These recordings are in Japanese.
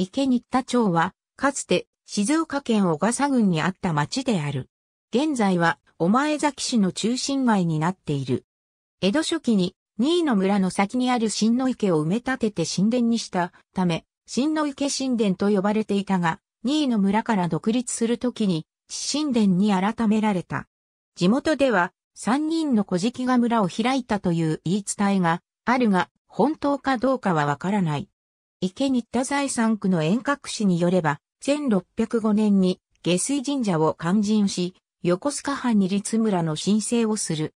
池新田町は、かつて静岡県小笠郡にあった町である。現在は、お前崎市の中心街になっている。江戸初期に、新の村の先にある新の池を埋め立てて神殿にしたため、新の池神殿と呼ばれていたが、新の村から独立するときに、神殿に改められた。地元では、三人の小敷が村を開いたという言い伝えがあるが、本当かどうかはわからない。池新田財産区の遠隔市によれば、1605年に下水神社を勧進し、横須賀藩に立村の申請をする。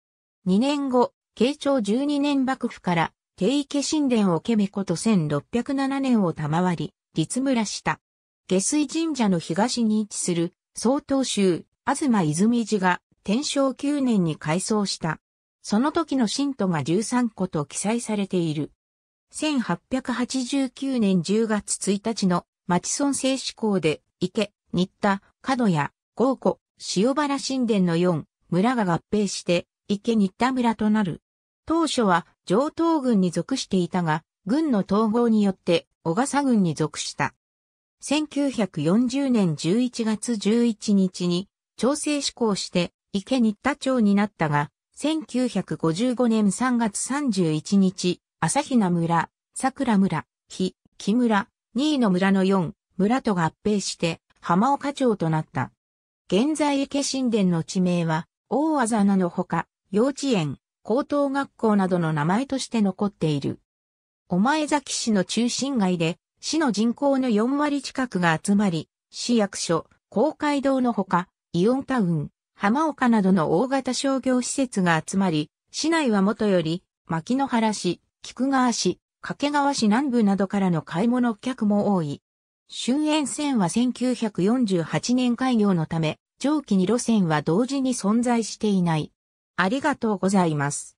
2年後、慶長12年幕府から、定池神殿をけめこと1607年を賜り、立村した。下水神社の東に位置する、曹洞ず東泉寺が、天正9年に改装した。その時の信徒が13個と記載されている。1889年10月1日の町村政志向で、池、新田、角谷、豪湖、塩原神殿の4村が合併して、池新田村となる。当初は上東軍に属していたが、軍の統合によって小笠軍に属した。1940年11月11日に調整施行して池新田町になったが、1955年3月31日、朝比奈村、桜村、日、木村、2位の村の4、村と合併して、浜岡町となった。現在池神殿の地名は、大あ名のほか、幼稚園、高等学校などの名前として残っている。お前崎市の中心街で、市の人口の4割近くが集まり、市役所、公会堂のほか、イオンタウン、浜岡などの大型商業施設が集まり、市内はもとより、牧野原市、菊川市、掛川市南部などからの買い物客も多い。終焉線は1948年開業のため、長期に路線は同時に存在していない。ありがとうございます。